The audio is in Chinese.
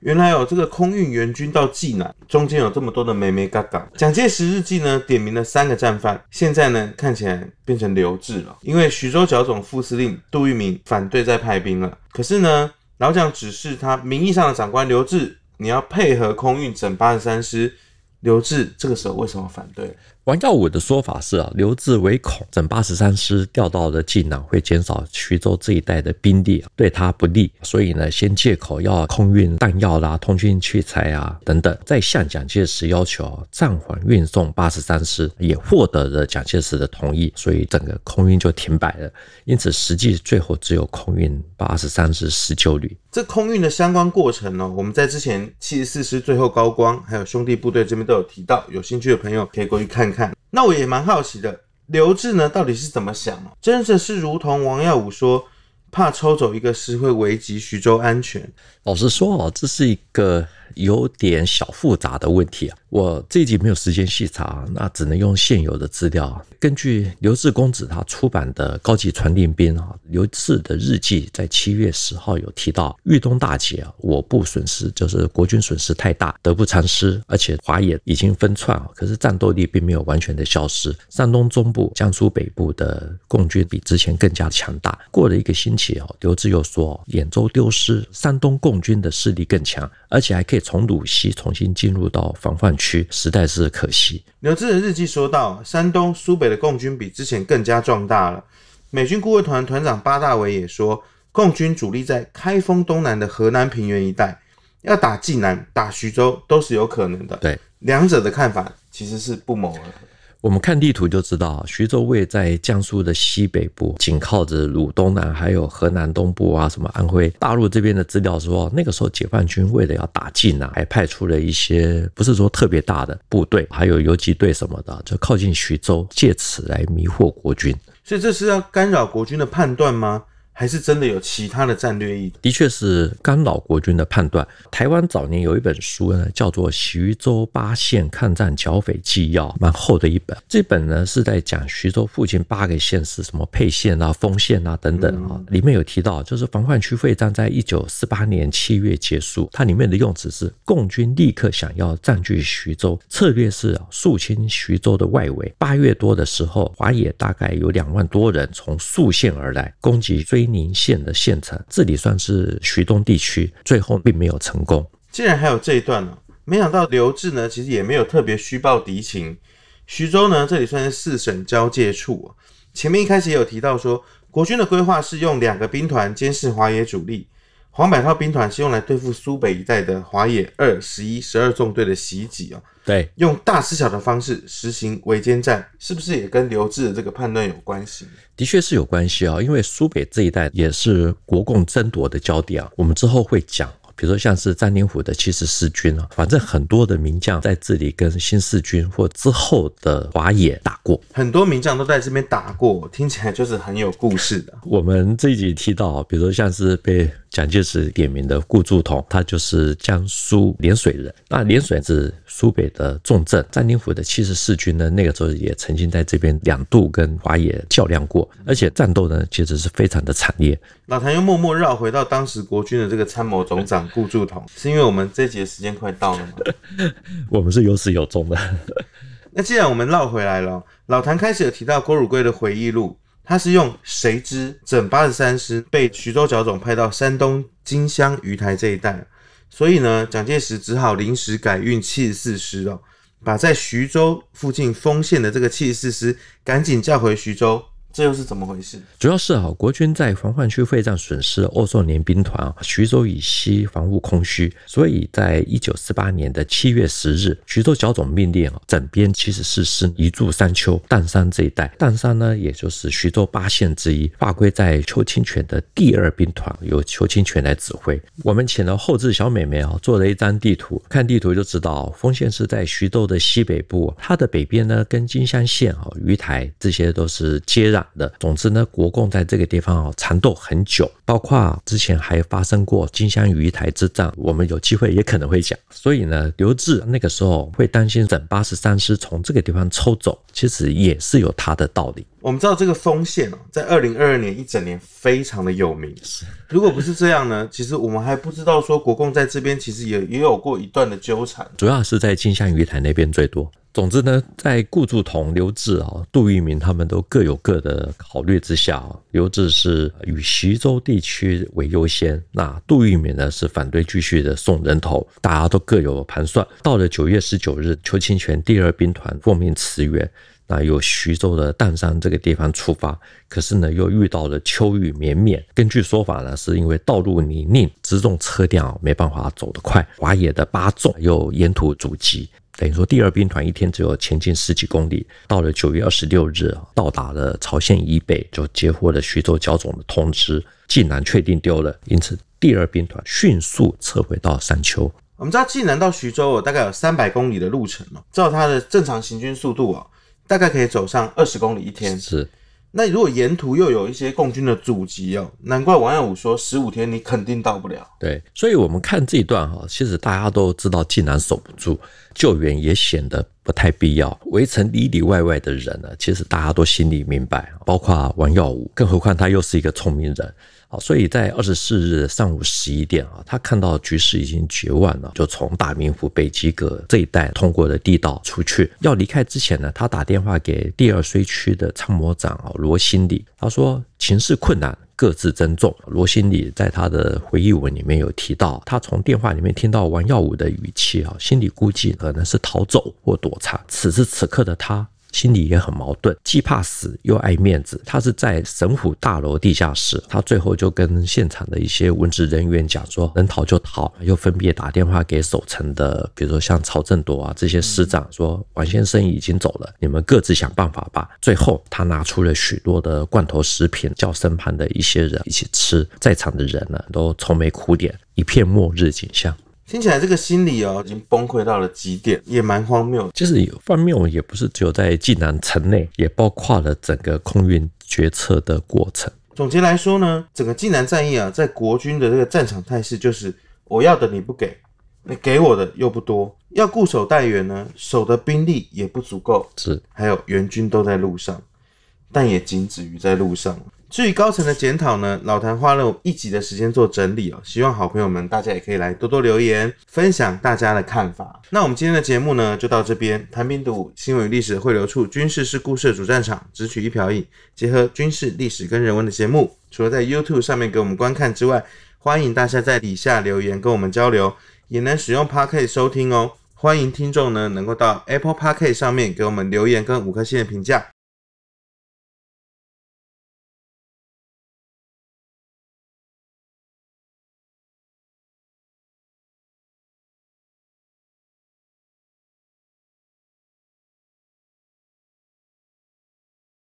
原来哦，这个空运援军到济南，中间有这么多的美美嘎嘎。蒋介石日记呢，点名了三个战犯。现在呢，看起来变成刘志了，因为徐州剿总副司令杜聿明反对再派兵了。可是呢，老蒋指示他名义上的长官刘志，你要配合空运整八十三师。刘志这个时候为什么反对？王耀武的说法是啊，留字为恐，整八十三师调到了晋南，会减少徐州这一带的兵力，对他不利。所以呢，先借口要空运弹药啦、通讯器材啊等等，再向蒋介石要求暂缓运送八十三师，也获得了蒋介石的同意，所以整个空运就停摆了。因此，实际最后只有空运八十三师十九旅。这空运的相关过程呢，我们在之前七十四师最后高光，还有兄弟部队这边都有提到，有兴趣的朋友可以过去看看。那我也蛮好奇的，刘志呢到底是怎么想真的是如同王耀武说，怕抽走一个师会危及徐州安全。老实说哦，这是一个。有点小复杂的问题，啊。我一集没有时间细查，那只能用现有的资料。根据刘志公子他出版的《高级传令兵》啊，刘志的日记在七月十号有提到豫东大捷啊，我部损失就是国军损失太大，得不偿失，而且华野已经分窜，啊，可是战斗力并没有完全的消失。山东中部、江苏北部的共军比之前更加强大。过了一个星期哦，刘志又说兖州丢失，山东共军的势力更强，而且还可以。从鲁西重新进入到防范区，实在是可惜。刘志仁日记说到，山东苏北的共军比之前更加壮大了。美军顾问团团长八大伟也说，共军主力在开封东南的河南平原一带，要打济南、打徐州都是有可能的。对，两者的看法其实是不谋而合。我们看地图就知道，徐州位在江苏的西北部，紧靠着鲁东南，还有河南东部啊，什么安徽。大陆这边的资料说，那个时候解放军为了要打晋南，还派出了一些不是说特别大的部队，还有游击队什么的，就靠近徐州，借此来迷惑国军。所以这是要干扰国军的判断吗？还是真的有其他的战略意图，的确是干扰国军的判断。台湾早年有一本书呢，叫做《徐州八县抗战剿匪纪要》，蛮厚的一本。这本呢是在讲徐州附近八个县市，什么沛县啊、丰县啊等等啊，里面有提到，就是防患区会战在一九四八年七月结束。它里面的用词是，共军立刻想要占据徐州，策略是肃清徐州的外围。八月多的时候，华野大概有两万多人从宿县而来，攻击追。宁县的县城，这里算是徐东地区，最后并没有成功。竟然还有这一段呢，没想到刘志呢，其实也没有特别虚报敌情。徐州呢，这里算是四省交界处啊。前面一开始也有提到说，国军的规划是用两个兵团监视华野主力。黄百韬兵团是用来对付苏北一带的华野二十一、十二纵队的袭击啊。对，用大吃小的方式实行围歼战，是不是也跟刘志的这个判断有关系？的确是有关系啊，因为苏北这一带也是国共争夺的焦点啊。我们之后会讲，比如说像是张灵虎的七十四军啊，反正很多的名将在这里跟新四军或之后的华野打过，很多名将都在这边打过，听起来就是很有故事的。我们这一集提到，比如说像是被。蒋介石点名的顾祝同，他就是江苏涟水人。那涟水是苏北的重镇，张灵甫的七十四军呢，那个时候也曾经在这边两度跟华野较量过，而且战斗呢，其实是非常的惨烈。老谭又默默绕回到当时国军的这个参谋总长顾祝同，是因为我们这集的时间快到了嘛？我们是有始有终的。那既然我们绕回来了，老谭开始有提到郭汝瑰的回忆录。他是用谁知整八十三师被徐州剿总派到山东金乡、鱼台这一带，所以呢，蒋介石只好临时改运七十四师哦，把在徐州附近封县的这个七十四师赶紧叫回徐州。这又是怎么回事？主要是啊，国军在防患区会战损失欧绥联兵团，啊，徐州以西防务空虚，所以在一九四八年的七月十日，徐州剿总命令啊整编七十四师移驻山丘、砀山这一带。砀山呢，也就是徐州八县之一，划归在邱清泉的第二兵团，由邱清泉来指挥。我们请了后置小美眉啊，做了一张地图，看地图就知道，丰县是在徐州的西北部，它的北边呢，跟金乡县、啊鱼台这些都是接壤。的，总之呢，国共在这个地方啊缠斗很久，包括之前还发生过金乡鱼台之战，我们有机会也可能会讲。所以呢，刘志那个时候会担心整八十三师从这个地方抽走，其实也是有他的道理。我们知道这个丰县啊，在二零二二年一整年非常的有名。如果不是这样呢，其实我们还不知道说国共在这边其实也也有过一段的纠缠，主要是在金乡鱼台那边最多。总之呢，在顾祝同、刘志啊、杜聿明他们都各有各的考虑之下，刘志是与徐州地区为优先，那杜聿明呢是反对继续的送人头，大家都各有盘算。到了九月十九日，邱清泉第二兵团奉命驰援，那由徐州的砀山这个地方出发，可是呢又遇到了秋雨绵绵，根据说法呢是因为道路泥泞，辎重车辆啊没办法走得快，华野的八纵又沿途阻击。等于说第二兵团一天只有前进十几公里，到了九月二十六日到达了朝鲜以北，就接获了徐州剿总的通知，晋南确定丢了，因此第二兵团迅速撤回到山丘。我们知道晋南到徐州大概有三百公里的路程哦，照它的正常行军速度啊，大概可以走上二十公里一天。是，那如果沿途又有一些共军的阻击哦，难怪王耀武说十五天你肯定到不了。对，所以我们看这一段哈，其实大家都知道晋南守不住。救援也显得不太必要。围城里里外外的人呢，其实大家都心里明白，包括王耀武，更何况他又是一个聪明人，好，所以在二十四日上午十一点啊，他看到局势已经绝望了，就从大明湖北极阁这一带通过的地道出去。要离开之前呢，他打电话给第二虽区的参谋长啊罗新礼，他说。情势困难，各自珍重。罗新礼在他的回忆文里面有提到，他从电话里面听到王耀武的语气啊，心里估计可能是逃走或躲藏。此时此刻的他。心里也很矛盾，既怕死又爱面子。他是在神府大楼地下室，他最后就跟现场的一些文职人员讲说：“能逃就逃。”又分别打电话给守城的，比如说像曹正多啊这些师长，说：“王先生已经走了，你们各自想办法吧。”最后，他拿出了许多的罐头食品，叫身旁的一些人一起吃。在场的人呢，都愁眉苦脸，一片末日景象。听起来这个心理哦，已经崩溃到了极点，也蛮荒谬。就有荒谬，我也不是只有在济南城内，也包括了整个空运决策的过程。总结来说呢，整个济南战役啊，在国军的这个战场态势就是：我要的你不给，你给我的又不多。要固守待援呢，守的兵力也不足够，是还有援军都在路上，但也仅止于在路上。至于高层的检讨呢，老谭花了一集的时间做整理哦，希望好朋友们大家也可以来多多留言分享大家的看法。那我们今天的节目呢就到这边，谈兵读新闻与历史汇流处，军事是故事主战场，只取一瓢饮，结合军事历史跟人文的节目，除了在 YouTube 上面给我们观看之外，欢迎大家在底下留言跟我们交流，也能使用 Podcast 收听哦。欢迎听众呢能够到 Apple Podcast 上面给我们留言跟五颗星的评价。